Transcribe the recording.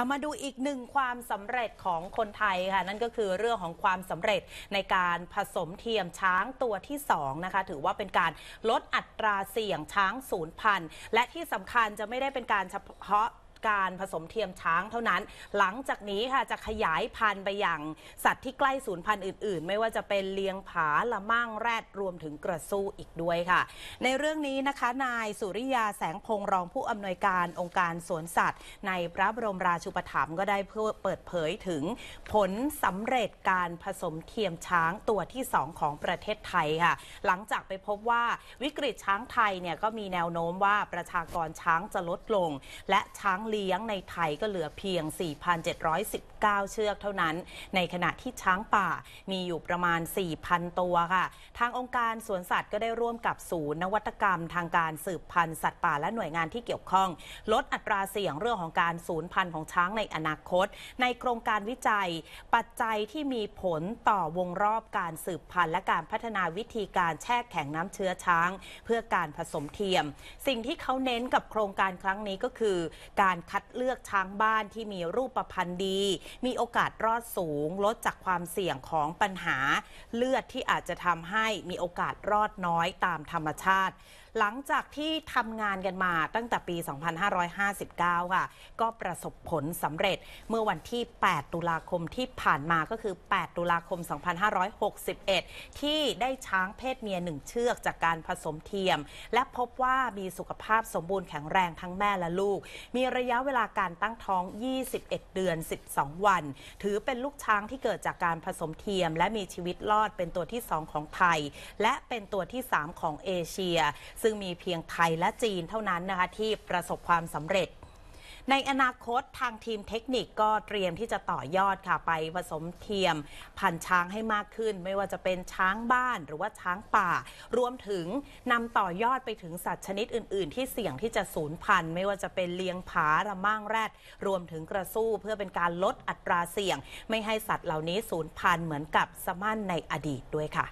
ามาดูอีกหนึ่งความสำเร็จของคนไทยค่ะ นั่นก็คือเรื่องของความสำเร็จในการผสมเทียมช้างตัวที่ 2 นะคะ ถือว่าเป็นการลดอัตราเสี่ยงช้างศูนย์พันธุ์และที่สำคัญจะไม่ได้เป็นการเฉพาะการผสมเทียมช้างเท่านั้น หลังจากนี้ค่ะ จะขยายพันธุ์ไปอย่างสัตว์ที่ใกล้สูญพันธุ์อื่นๆ ไม่ว่าจะเป็นเลียงผาละมั่งแรดรวมถึงกระสู้อีกด้วยค่ะ ในเรื่องนี้นะคะนายสุริยาแสงพงรองผู้อำนวยการองค์การสวนสัตว์ ในพระบรมราชูปถัมภ์ก็ได้เพื่อเปิดเผยถึง ผลสำเร็จการผสมเทียมช้างตัวที่2ของประเทศไทยค่ะ หลังจากไปพบว่าวิกฤตช้างไทยเนี่ยก็มีแนวโน้มว่าประชากรช้างจะลดลง และช้างเลี้ยงในไทยก็เหลือเพียง 4,719 เชือกเท่านั้น ในขณะที่ช้างป่ามีอยู่ประมาณ 4,000 ตัวค่ะ ทางองค์การสวนสัตว์ก็ได้ร่วมกับศูนย์นวัตกรรม ทางการสืบพันธุ์สัตว์ป่าและหน่วยงานที่เกี่ยวข้อง ลดอัตราเสี่ยงเรื่องของการสูญพันธุ์ของช้างในอนาคต ในโครงการวิจัยปัจจัยที่มีผลต่อวงรอบการสืบพันธุ์ และการพัฒนาวิธีการแช่แข็งน้ำเชื้อช้าง เพื่อการผสมเทียม สิ่งที่เขาเน้นกับโครงการครั้งนี้ก็คือการคัดเลือกช้างบ้านที่มีรูปประพันธ์ดี มีโอกาสรอดสูงลดจากความเสี่ยงของปัญหา เลือดที่อาจจะทำให้มีโอกาสรอดน้อยตามธรรมชาติ หลังจากที่ทำงานกันมาตั้งแต่ปี 2559 ค่ะก็ประสบผลสำเร็จเมื่อวันที่ 8 ตุลาคมที่ผ่านมาก็คือ 8 ตุลาคม 2561 ที่ได้ช้างเพศเมียหนึ่งเชือกจากการผสมเทียม และพบว่ามีสุขภาพสมบูรณ์แข็งแรงทั้งแม่และลูก มีระยะยะเวลาการตั้งท้อง 21 เดือน 12 วัน ถือเป็นลูกช้างที่เกิดจากการผสมเทียม และมีชีวิตรอดเป็นตัวที่ 2 ของไทย และเป็นตัวที่ 3 ของเอเชีย ซึ่งมีเพียงไทยและจีนเท่านั้นนะคะที่ประสบความสำเร็จในอนาคตทางทีมเทคนิคก็เตรียมที่จะต่อยอดค่ะไป ผสมเทียมพันช้างให้มากขึ้น ไม่ว่าจะเป็นช้างบ้านหรือว่าช้างป่า รวมถึงนำต่อยอดไปถึงสัตว์ชนิดอื่นๆ ที่เสี่ยงที่จะสูญพันธุ์ไม่ว่าจะเป็นเลียงผาระม่างแรดรวมถึงกระสู้เพื่อเป็นการลดอัตราเสี่ยง ไม่ให้สัตว์เหล่านี้สูญพันธุ์เหมือนกับสมั่นในอดีตด้วยค่ะ